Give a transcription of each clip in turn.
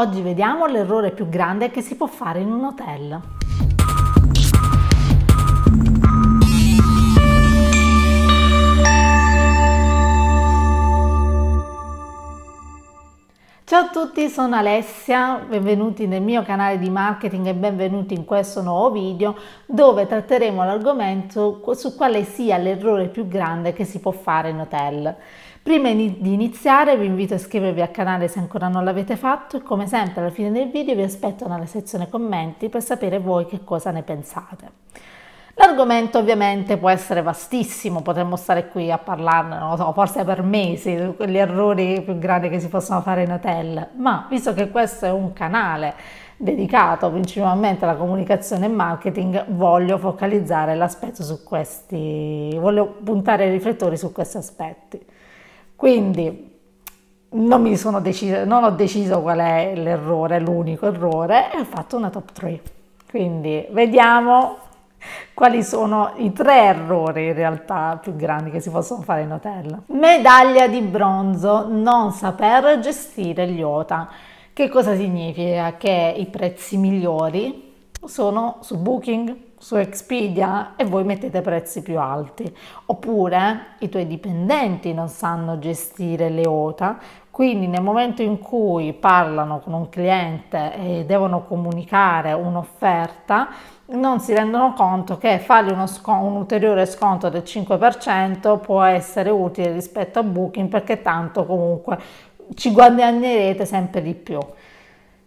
Oggi vediamo l'errore più grande che si può fare in un hotel. Ciao a tutti, sono Alessia, benvenuti nel mio canale di marketing e benvenuti in questo nuovo video dove tratteremo l'argomento su quale sia l'errore più grande che si può fare in hotel. Prima di iniziare vi invito a iscrivervi al canale se ancora non l'avete fatto e come sempre alla fine del video vi aspetto nella sezione commenti per sapere voi che cosa ne pensate. L'argomento ovviamente può essere vastissimo, potremmo stare qui a parlarne, non lo so, forse per mesi, gli errori più grandi che si possono fare in hotel, ma visto che questo è un canale dedicato principalmente alla comunicazione e marketing, voglio focalizzare l'aspetto su questi, voglio puntare i riflettori su questi aspetti. Quindi non, mi sono deciso, non ho deciso qual è l'errore, l'unico errore, e ho fatto una top 3. Quindi vediamo quali sono i tre errori in realtà più grandi che si possono fare in hotel. Medaglia di bronzo, non saper gestire gli OTA. Che cosa significa? Che i prezzi migliori sono su Booking, su Expedia e voi mettete prezzi più alti. Oppure i tuoi dipendenti non sanno gestire le OTA, quindi nel momento in cui parlano con un cliente e devono comunicare un'offerta, non si rendono conto che fargli un ulteriore sconto del 5% può essere utile rispetto a Booking perché tanto comunque ci guadagnerete sempre di più.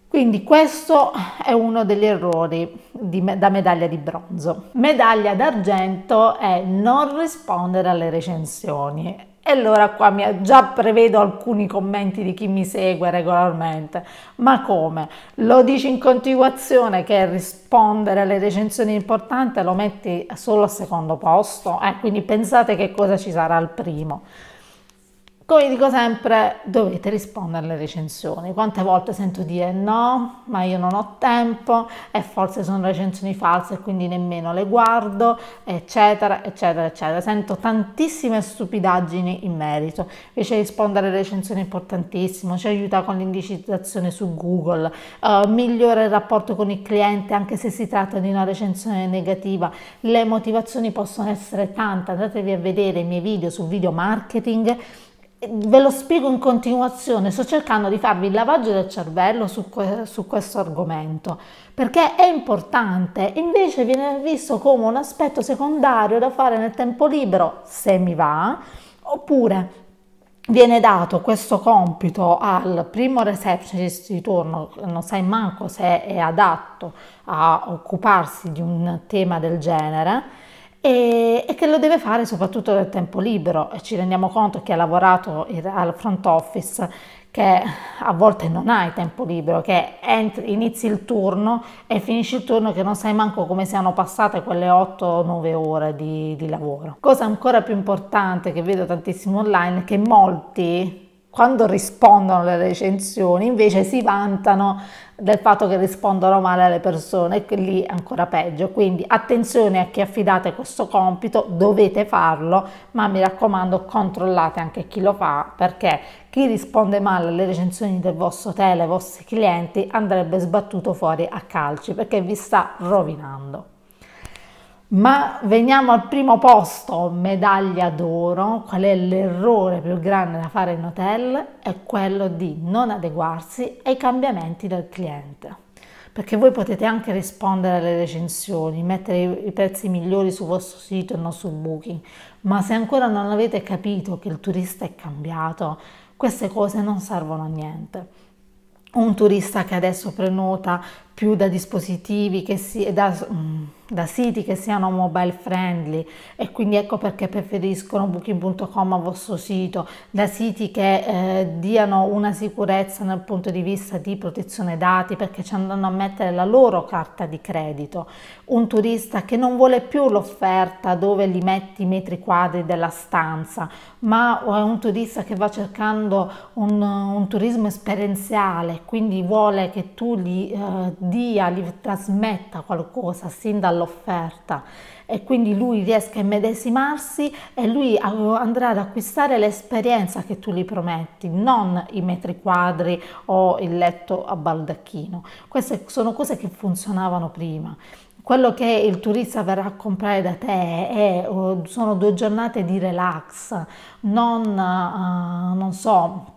Quindi questo è uno degli errori me da medaglia di bronzo. Medaglia d'argento è non rispondere alle recensioni e allora qua mi già prevedo alcuni commenti di chi mi segue regolarmente. Ma come? Lo dici in continuazione che rispondere alle recensioni importanti lo metti solo al secondo posto? Eh, quindi pensate che cosa ci sarà al primo. Come dico sempre, dovete rispondere alle recensioni. Quante volte sento dire no, ma io non ho tempo e forse sono recensioni false e quindi nemmeno le guardo, eccetera, eccetera, eccetera. Sento tantissime stupidaggini in merito. Invece rispondere alle recensioni è importantissimo, ci aiuta con l'indicizzazione su Google, eh, migliora il rapporto con il cliente anche se si tratta di una recensione negativa. Le motivazioni possono essere tante, andatevi a vedere i miei video su video marketing ve lo spiego in continuazione, sto cercando di farvi il lavaggio del cervello su, su questo argomento, perché è importante, invece viene visto come un aspetto secondario da fare nel tempo libero, se mi va, oppure viene dato questo compito al primo receptionist di turno, non sai manco se è adatto a occuparsi di un tema del genere, e, e, che lo deve fare soprattutto nel tempo libero e ci rendiamo conto che ha lavorato in, al front office che a volte non hai tempo libero, che entri, inizi il turno e finisci il turno che non sai manco come siano passate quelle 8-9 ore di, di lavoro. Cosa ancora più importante che vedo tantissimo online è che molti quando rispondono alle recensioni invece si vantano del fatto che rispondono male alle persone e lì è ancora peggio. Quindi attenzione a chi affidate questo compito, dovete farlo, ma mi raccomando controllate anche chi lo fa perché chi risponde male alle recensioni del vostro hotel, ai vostri clienti, andrebbe sbattuto fuori a calci perché vi sta rovinando. Ma veniamo al primo posto, medaglia d'oro. Qual è l'errore più grande da fare in hotel? È quello di non adeguarsi ai cambiamenti del cliente. Perché voi potete anche rispondere alle recensioni, mettere i prezzi migliori sul vostro sito e non su Booking, ma se ancora non avete capito che il turista è cambiato, queste cose non servono a niente un turista che adesso prenota più da dispositivi che si, da, mm, da siti che siano mobile friendly e quindi ecco perché preferiscono booking.com al vostro sito, da siti che eh, diano una sicurezza dal punto di vista di protezione dati perché ci andranno a mettere la loro carta di credito, un turista che non vuole più l'offerta dove li metti i metri quadri della stanza, ma è eh, un turista che va cercando un, un turismo esperienziale, quindi vuole che tu gli eh, dia, gli trasmetta qualcosa sin dall'offerta e quindi lui riesca a immedesimarsi e lui andrà ad acquistare l'esperienza che tu gli prometti, non i metri quadri o il letto a baldacchino. Queste sono cose che funzionavano prima. Quello che il turista verrà a comprare da te è, sono due giornate di relax, non, uh, non so,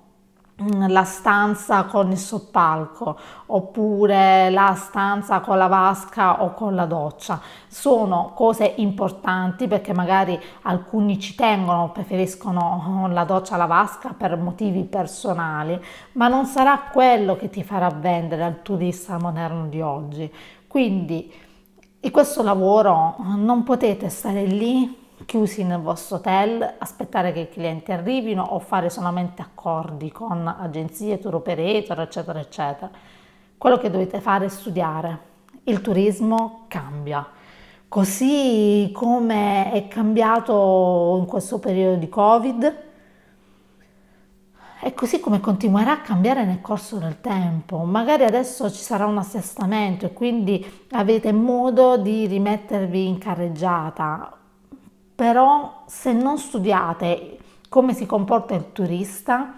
Mm, la stanza con il soppalco oppure la stanza con la vasca o con la doccia sono cose importanti perché magari alcuni ci tengono preferiscono la doccia alla vasca per motivi personali ma non sarà quello che ti farà vendere al turista moderno di oggi quindi in questo lavoro non potete stare lì chiusi nel vostro hotel, aspettare che i clienti arrivino o fare solamente accordi con agenzie, tour operator, eccetera, eccetera. Quello che dovete fare è studiare. Il turismo cambia. Così come è cambiato in questo periodo di Covid, e così come continuerà a cambiare nel corso del tempo. Magari adesso ci sarà un assestamento e quindi avete modo di rimettervi in carreggiata però se non studiate come si comporta il turista,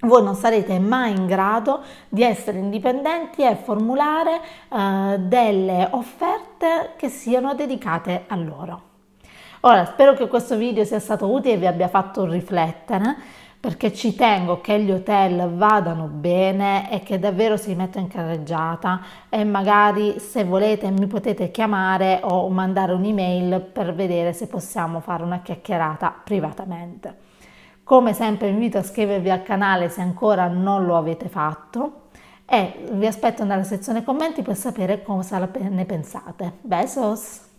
voi non sarete mai in grado di essere indipendenti e formulare eh, delle offerte che siano dedicate a loro. Ora, spero che questo video sia stato utile e vi abbia fatto riflettere perché ci tengo che gli hotel vadano bene e che davvero si metto in carreggiata e magari se volete mi potete chiamare o mandare un'email per vedere se possiamo fare una chiacchierata privatamente. Come sempre vi invito a iscrivervi al canale se ancora non lo avete fatto e vi aspetto nella sezione commenti per sapere cosa ne pensate. Besos!